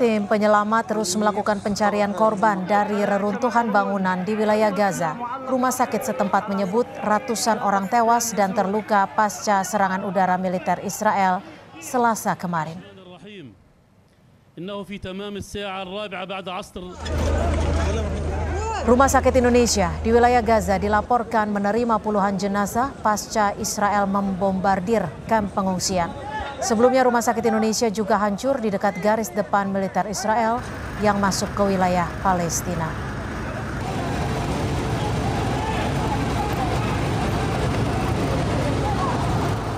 Tim penyelamat terus melakukan pencarian korban dari reruntuhan bangunan di wilayah Gaza. Rumah sakit setempat menyebut ratusan orang tewas dan terluka pasca serangan udara militer Israel Selasa kemarin. Rumah Sakit Indonesia di wilayah Gaza dilaporkan menerima puluhan jenazah pasca Israel membombardir kamp pengungsian. Sebelumnya Rumah Sakit Indonesia juga hancur di dekat garis depan militer Israel yang masuk ke wilayah Palestina.